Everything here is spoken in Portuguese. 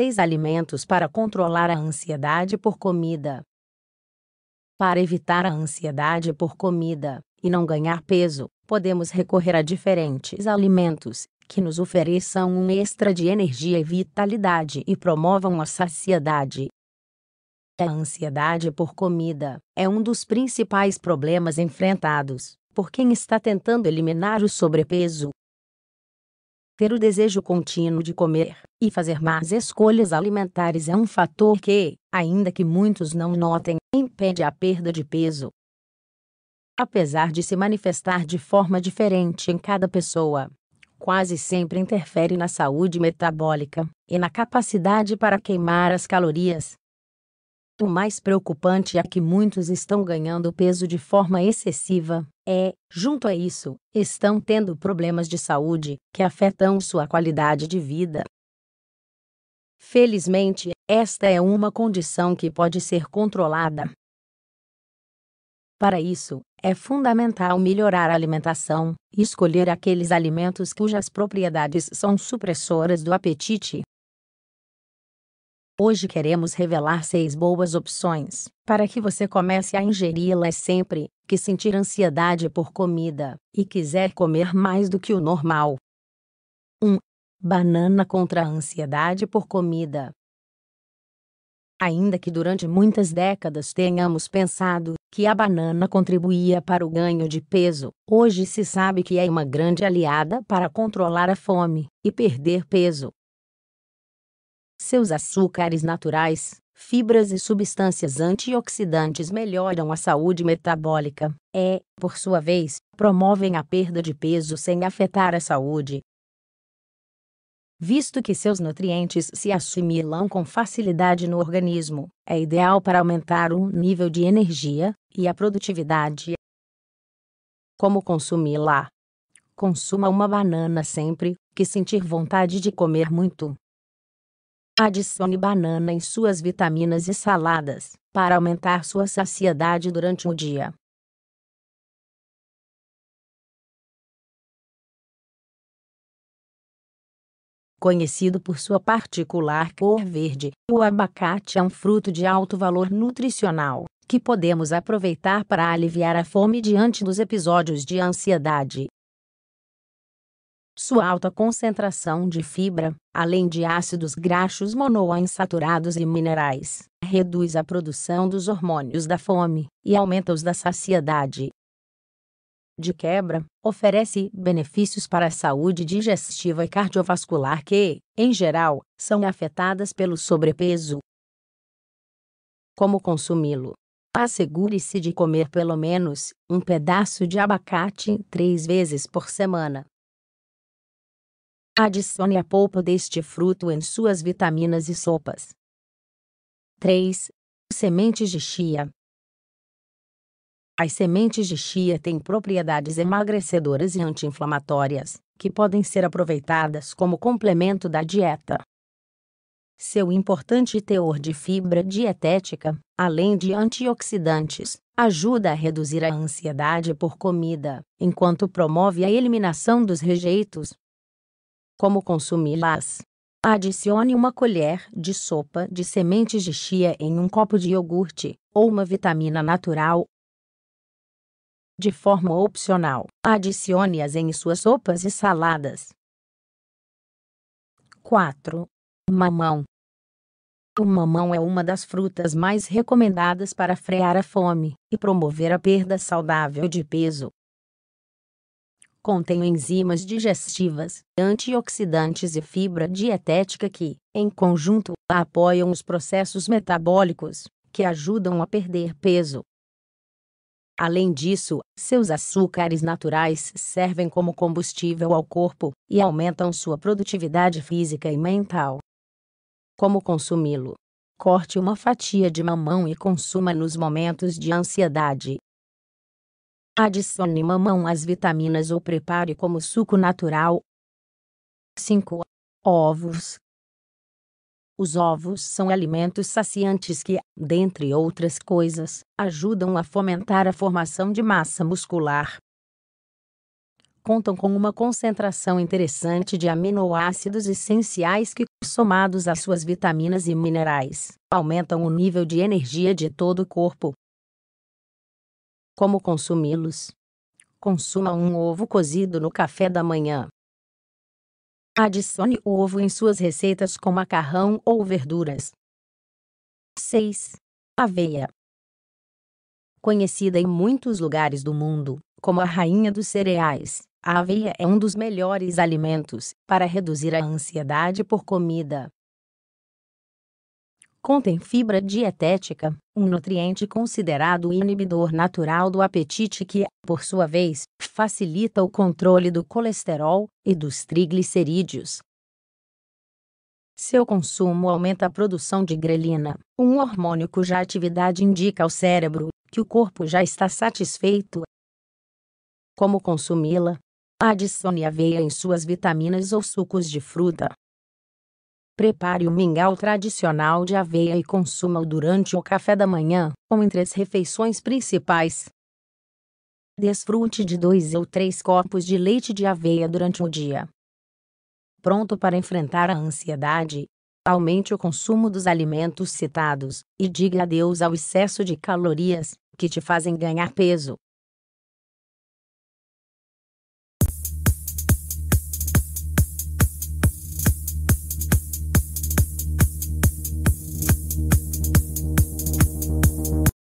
seis alimentos para controlar a ansiedade por comida. Para evitar a ansiedade por comida e não ganhar peso, podemos recorrer a diferentes alimentos que nos ofereçam um extra de energia e vitalidade e promovam a saciedade. A ansiedade por comida é um dos principais problemas enfrentados por quem está tentando eliminar o sobrepeso ter o desejo contínuo de comer e fazer más escolhas alimentares é um fator que, ainda que muitos não notem, impede a perda de peso. Apesar de se manifestar de forma diferente em cada pessoa, quase sempre interfere na saúde metabólica e na capacidade para queimar as calorias. O mais preocupante é que muitos estão ganhando peso de forma excessiva. É, junto a isso, estão tendo problemas de saúde que afetam sua qualidade de vida. Felizmente, esta é uma condição que pode ser controlada. Para isso, é fundamental melhorar a alimentação, escolher aqueles alimentos cujas propriedades são supressoras do apetite, Hoje queremos revelar seis boas opções para que você comece a ingeri-las sempre que sentir ansiedade por comida e quiser comer mais do que o normal. 1. Banana contra a ansiedade por comida. Ainda que durante muitas décadas tenhamos pensado que a banana contribuía para o ganho de peso, hoje se sabe que é uma grande aliada para controlar a fome e perder peso. Seus açúcares naturais, fibras e substâncias antioxidantes melhoram a saúde metabólica e, é, por sua vez, promovem a perda de peso sem afetar a saúde. Visto que seus nutrientes se assimilam com facilidade no organismo, é ideal para aumentar o nível de energia e a produtividade. Como consumi-la? Consuma uma banana sempre que sentir vontade de comer muito. Adicione banana em suas vitaminas e saladas, para aumentar sua saciedade durante o dia. Conhecido por sua particular cor verde, o abacate é um fruto de alto valor nutricional, que podemos aproveitar para aliviar a fome diante dos episódios de ansiedade. Sua alta concentração de fibra, além de ácidos graxos monoinsaturados e minerais, reduz a produção dos hormônios da fome e aumenta os da saciedade. De quebra, oferece benefícios para a saúde digestiva e cardiovascular que, em geral, são afetadas pelo sobrepeso. Como consumi-lo? Assegure-se de comer pelo menos um pedaço de abacate três vezes por semana. Adicione a polpa deste fruto em suas vitaminas e sopas. 3. Sementes de chia. As sementes de chia têm propriedades emagrecedoras e anti-inflamatórias, que podem ser aproveitadas como complemento da dieta. Seu importante teor de fibra dietética, além de antioxidantes, ajuda a reduzir a ansiedade por comida, enquanto promove a eliminação dos rejeitos, como consumi-las. Adicione uma colher de sopa de sementes de chia em um copo de iogurte ou uma vitamina natural. De forma opcional, adicione-as em suas sopas e saladas. 4. Mamão. O mamão é uma das frutas mais recomendadas para frear a fome e promover a perda saudável de peso contém enzimas digestivas, antioxidantes e fibra dietética que, em conjunto, apoiam os processos metabólicos, que ajudam a perder peso. Além disso, seus açúcares naturais servem como combustível ao corpo e aumentam sua produtividade física e mental. Como consumi-lo? Corte uma fatia de mamão e consuma nos momentos de ansiedade, Adicione mamão às vitaminas ou prepare como suco natural. 5. Ovos. Os ovos são alimentos saciantes que, dentre outras coisas, ajudam a fomentar a formação de massa muscular. Contam com uma concentração interessante de aminoácidos essenciais que, somados às suas vitaminas e minerais, aumentam o nível de energia de todo o corpo como consumi-los. Consuma um ovo cozido no café da manhã. Adicione ovo em suas receitas com macarrão ou verduras. 6. Aveia. Conhecida em muitos lugares do mundo como a rainha dos cereais, a aveia é um dos melhores alimentos para reduzir a ansiedade por comida. Contém fibra dietética, um nutriente considerado inibidor natural do apetite que, por sua vez, facilita o controle do colesterol e dos triglicerídeos. Seu consumo aumenta a produção de grelina, um hormônio cuja atividade indica ao cérebro que o corpo já está satisfeito. Como consumi-la? Adicione aveia em suas vitaminas ou sucos de fruta. Prepare o mingau tradicional de aveia e consuma-o durante o café da manhã ou entre as refeições principais. Desfrute de dois ou três copos de leite de aveia durante o dia. Pronto para enfrentar a ansiedade, aumente o consumo dos alimentos citados e diga adeus ao excesso de calorias que te fazem ganhar peso.